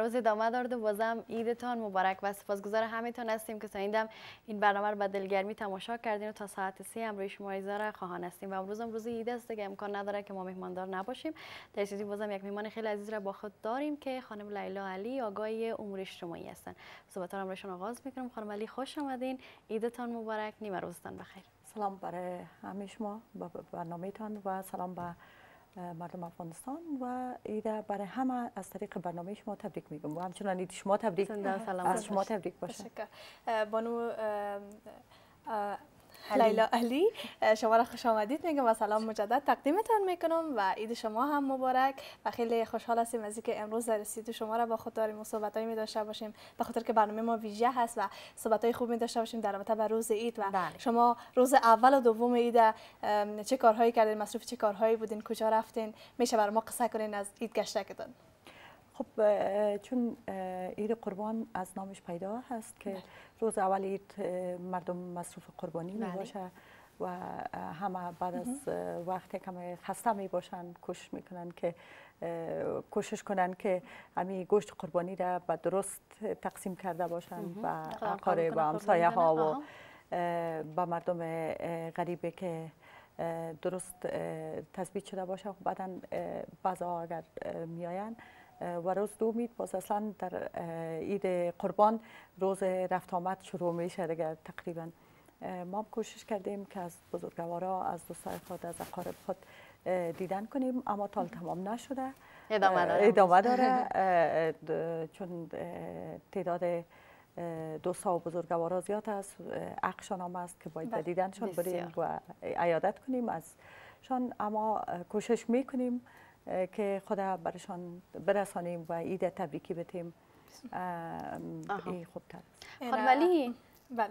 روز ادامه دارد و بازم عیدتان مبارک و سپاسگزار تان هستیم که تا این این برنامه رو به دلگرمی تماشا کردین و تا ساعت سه هم روی شما ایزاره خواهان هستیم و امروز هم روز عید است دیگه امکان نداره که ما مهماندار نباشیم در چیزی بازم یک مهمان خیلی عزیز را با خود داریم که خانم لیلا علی آگاهی امور اجتماعی هستن صحبت هم روشون آغاز میکنم خانم علی خوش آمدین عیدتان مبارک نیمه روزتان بخیر سلام برای همه شما برنامه برنامهتان و سلام به مردم افغانستان و ایده برای همه از طریق برنامه شما تبریک میگم و همچنان اید شما تبریک از شما تبریک باشه بانو لیلا علی شما را خوش آمدید میگم و سلام مجدد تقدیمتان میکنم و عید شما هم مبارک و خیلی خوشحال هستیم از اینکه امروز در استودیو شما را با خود داریم و صحبت می داشته باشیم به خاطر که برنامه ما ویژه هست و های خوب می داشته باشیم در رابطه با روز عید و بله. شما روز اول و دوم عید چه کارهایی کردین مصروف چه کارهایی بودین کجا رفتین میشه برای ما قصه کنین از عید گشتگتان خب چون عید قربان از نامش پیدا هست که بله. روز اول عید مردم مصروف قربانی بله. و همه بعد از وقت کم خسته می باشن کوشش میکنن که کوشش کنن که همین گوشت قربانی را به درست تقسیم کرده باشن و قاره و همسایه ها و به مردم غریبه که درست تثبیت شده باشه و خب بعدا بعضا اگر میاین و روز دو مید باز اصلا در عید قربان روز رفت آمد شروع میشه دیگر تقریبا ما کوشش کردیم که از بزرگوارا از دوستای خود از اقارب خود دیدن کنیم اما تال تمام نشده ادامه داره, ادامه داره. چون تعداد دوستا و بزرگوارا زیاد است عقشان هم است که باید به بله. دیدنشان بریم و عیادت کنیم از شان اما کوشش میکنیم که خدا برشان برسانیم و ایده تبریکی بتیم ای خوبتر خانم علی بله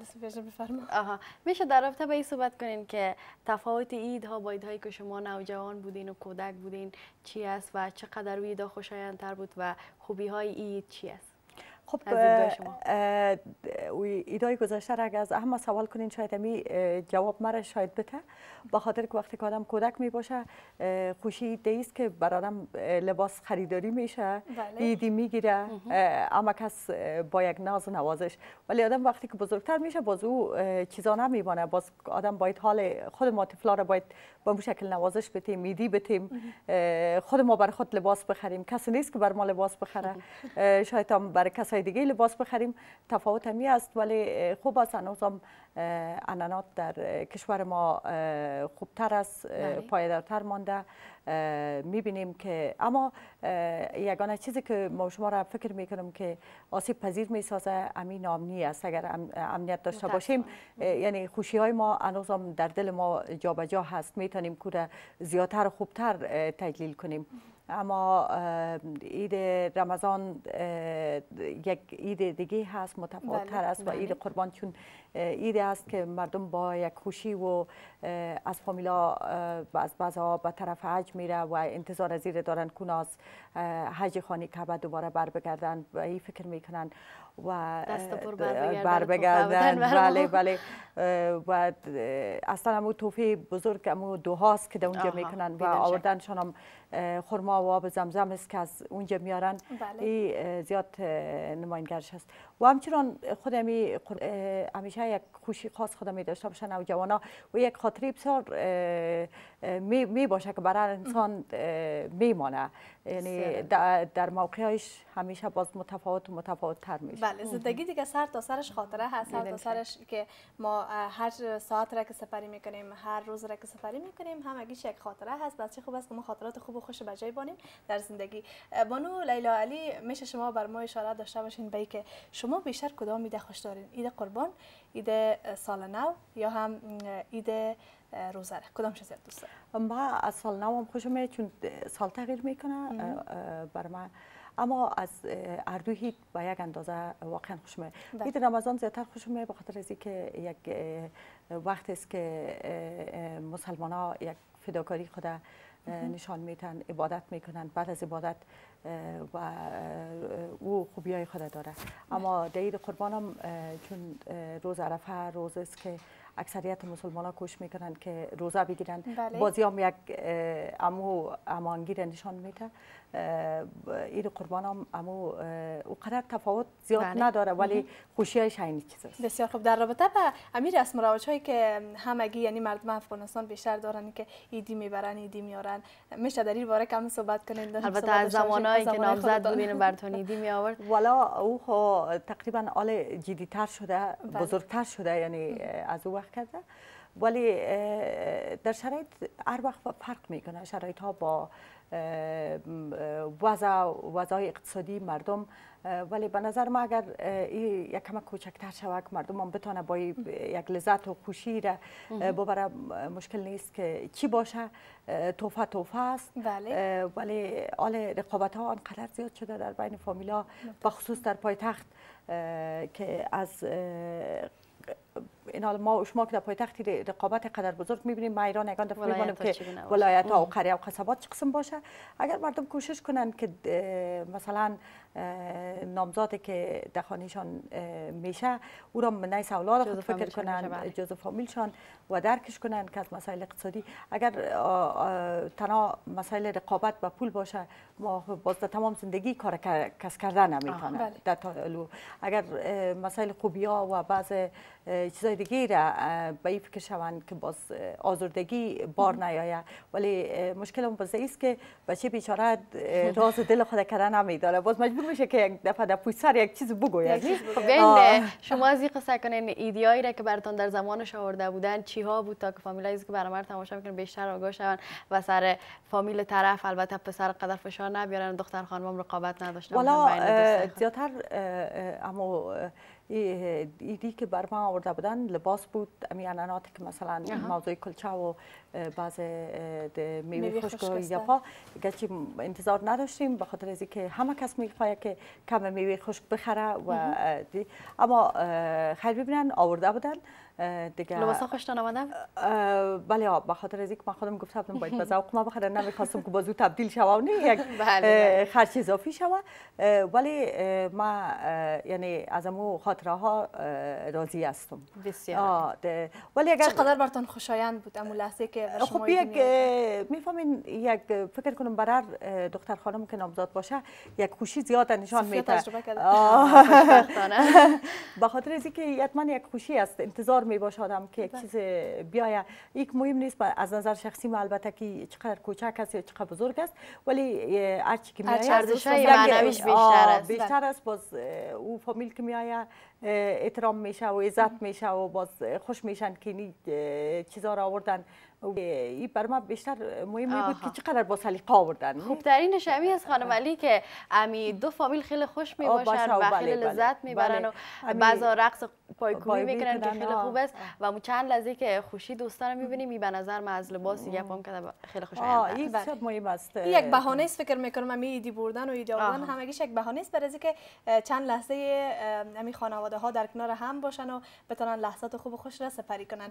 آها میشه در رابطه به این صحبت کنین که تفاوت ها با هایی که شما نوجوان بودین و کودک بودین چی است و چقدر ایدها تر بود و خوبی های اید چی است خب و ایدای گذشته را اگر از اهم سوال کنین شاید امی جواب مرا شاید بته با خاطر که وقتی که آدم کودک می باشه خوشی دیست که بر لباس خریداری میشه می بله. میگیره اما کس با یک ناز و نوازش ولی آدم وقتی که بزرگتر میشه باز او چیزا بانه باز آدم باید حال خود ما طفلا را باید با اون شکل نوازش بتیم میدی بتیم خود ما بر خود لباس بخریم کسی نیست که بر ما لباس بخره شاید هم بر کسای جای دیگه لباس بخریم تفاوت همی است ولی خوب است هم انانات در کشور ما خوبتر است بله. پایدارتر مانده میبینیم که اما یگانه چیزی که ما شما را فکر میکنم که آسیب پذیر میسازه امین نامنی است اگر امنیت داشته باشیم یعنی خوشی های ما هنوز در دل ما جابجا جا هست میتونیم کوره زیادتر خوبتر تجلیل کنیم اما عید رمضان یک عید دیگه هست تر است و بله، عید بله. قربان چون عید است که مردم با یک خوشی و از فامیلا از بعضا به طرف حج میره و انتظار زیر دارن کناز حج که کعبه دوباره بر بگردن و این فکر میکنن و بر بگردن بله،, بله بله و اصلا امو توفی بزرگ دو دوهاست که در اونجا میکنن و آوردنشان هم خورما و آب زمزم است که از اونجا میارن بله. ای زیاد نماینگرش هست و همچنان خودمی همیشه یک خوشی خاص می داشته باشن ها و یک خاطری بسیار می, که برای انسان میمانه یعنی در موقعش همیشه باز متفاوت و متفاوت تر میشه بله زندگی دیگه سر تا سرش خاطره هست سر تا سرش که ما هر ساعت را که سفری میکنیم هر روز را که سفری میکنیم همگیش یک خاطره هست بس خوب است که ما خاطرات خوب و خوش به جای بانیم در زندگی بانو لیلا علی میشه شما بر ما اشاره داشته باشین به که شما بیشتر کدام ایده خوش دارین ایده قربان ایده سال نو یا هم ایده روزانه کدام شخصیت دوست ما از سال نوم خوشم چون سال تغییر میکنه بر من اما از اردوهی با یک اندازه واقعا خوشم میاد عید بله. رمضان زیادتر خوشم میاد به خاطر از که یک وقت است که مسلمان ها یک فداکاری خود نشان میتن عبادت میکنن بعد از عبادت و او خوبی های خود داره اما دید قربان هم چون روز عرفه روز است که اکثریت مسلمان ها کش میکنن که روزه بگیرن بله. بازی هم یک امو امانگیر نشان میده این قربان هم امو قدر تفاوت زیاد بله. نداره ولی خوشی های این چیز بسیار خوب در رابطه با امیر رسم رواج هایی که همگی یعنی مردم افغانستان بیشتر دارن که ایدی میبرن ایدی میارن میشه در این باره کم صحبت کنید البته از زمان اونایی که نامزد بودین برتونیدی می آورد والا او تقریبا آل جدیتر شده بله. بزرگتر شده یعنی از او وقت کرده ولی در شرایط هر وقت فرق میکنه شرایط ها با وضع وضع اقتصادی مردم ولی به نظر ما اگر این یک کم کوچکتر شود که مردم هم بتونه با یک لذت و خوشی را ببره مشکل نیست که چی باشه توفه توفه است بله. ولی حال رقابت ها انقدر زیاد شده در بین فامیلا و خصوص در پایتخت که از حال ما شما که در پایتخت رقابت قدر بزرگ میبینیم ما ایران یگان دفعه میبینیم که ولایت ها و قریه و قصبات چه قسم باشه اگر مردم کوشش کنن که مثلا نامزاده که در میشه او را منع اولاد خود فکر کنن بله. جزء فامیلشان و درکش کنند که از مسائل اقتصادی اگر تنها مسائل رقابت و پول باشه ما باز در تمام زندگی کار کس کردن نمیتونه بله. در اگر مسائل خوبی ها و بعض چیزای دیگه را به این فکر شوند که باز آزردگی بار نیایه ولی مشکل اون بازه است که بچه بیچاره راز دل خود کردن نمیداره باز مجبور بود میشه که یک دفعه در یک چیز بگوید خب یعنی. شما از این قصه کنین ایدیایی را که براتون در زمان شاورده بودن چی ها بود تا که فامیلایی که برام تماشا میکنن بیشتر آگاه شون و سر فامیل طرف البته پسر قدر فشار نبیارن دختر خانمم رقابت نداشتن والا زیاتر اما ایدی که بر ما آورده بودن لباس بود امی انانات که مثلا موضوع کلچه و بعض میوی خشک و یپا گرچه انتظار نداشتیم بخاطر خاطر از که همه کس میخواید که کم میوه خشک بخره و دی. اما خیلی ببینن آورده بودن دیگه لباسا خوشتان آمدن؟ بله به خاطر از که من خودم گفتم بودم باید بزاو ما بخدا نمیخواستم که بازو تبدیل شوه و نه یک بله، بله. خرچ اضافی شوه ولی ما یعنی از امو خاطر ها راضی هستم بسیار آه ده. ولی اگر چقدر براتون خوشایند بود امو لحظه که خب یک میفهمین یک فکر کنم برار دختر خانم که نامزاد باشه یک خوشی زیاد نشان میده به خاطر از اینکه حتما یک خوشی است انتظار می باشادم که یک بله. چیز بیایه یک مهم نیست از نظر شخصی ما البته که چقدر کوچک است یا چقدر بزرگ است ولی چی که میایه ارزش بیشتر است بیشتر است باز او فامیل که میایه اترام میشه و عزت میشه و باز خوش میشن که نی چیزا را آوردن این بر من بیشتر مهم بود که چقدر با سلیقه آوردن خوب ترین شمی از خانم علی که امی دو فامیل خیلی خوش میباشن و خیلی بله، لذت بله. میبرن و بله. بعضا رقص پایکوبی میکنن که خیلی خوب است و چند لحظه که خوشی دوستان میبینیم به نظر ما از لباس یه پام که خیلی خوش آینده این یک بهانه است فکر میکنم می ایدی بردن و ایدی آوردن همگیش یک بهانه است برای اینکه چند لحظه همین خانواده ها در کنار هم باشن و بتونن لحظات خوب و خوش را سپری کنن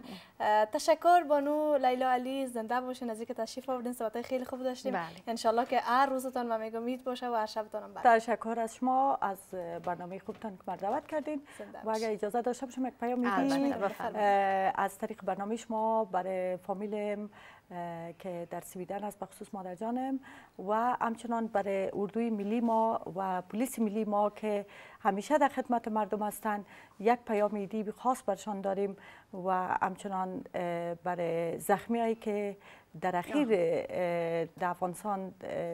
تشکر بانو لیلا علی زنده باشین از اینکه تشریف آوردین صحبت خیلی خوب داشتیم بله. ان که هر روزتون و میگم باشه و هر شبتان بله. تشکر از شما از برنامه خوبتون که دعوت کردین و اگر اجازه داشته باشم یک پیام میدی از طریق برنامه شما برای فامیلم که در سویدن است بخصوص مادر جانم و همچنان برای اردوی ملی ما و پلیس ملی ما که همیشه در خدمت مردم هستند یک پیام ایدی خاص برشان داریم و همچنان برای زخمی هایی که در اخیر در افغانستان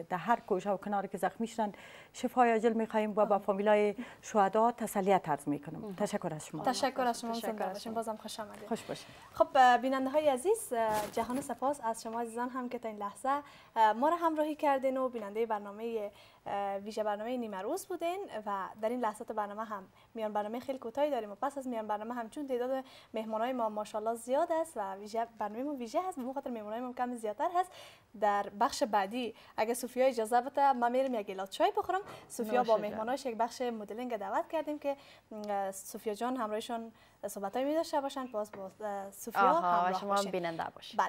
در هر کجا و کنار که زخمی شدن شفای عاجل خواهیم و با فامیلای شهدا تسلیت عرض میکنم تشکر از شما تشکر از شما تشکر بازم خوش آمدید خوش خب بیننده های عزیز جهان سپاس از شما عزیزان هم که تا این لحظه ما را همراهی کردین و بیننده برنامه ویژه برنامه نیمه روز بودین و در این لحظات برنامه هم میان برنامه خیلی کوتاهی داریم و پس از میان برنامه هم چون تعداد های ما ماشاءالله زیاد است و ویژه برنامه ما ویژه هست به خاطر های ما کم زیادتر هست در بخش بعدی اگه سوفیا اجازه بده ما میرم یک گلاس چای بخورم سوفیا با مهماناش یک بخش مدلینگ دعوت کردیم که سوفیا جان همراهشان های می داشته باشن باز با سوفیا همراه بله.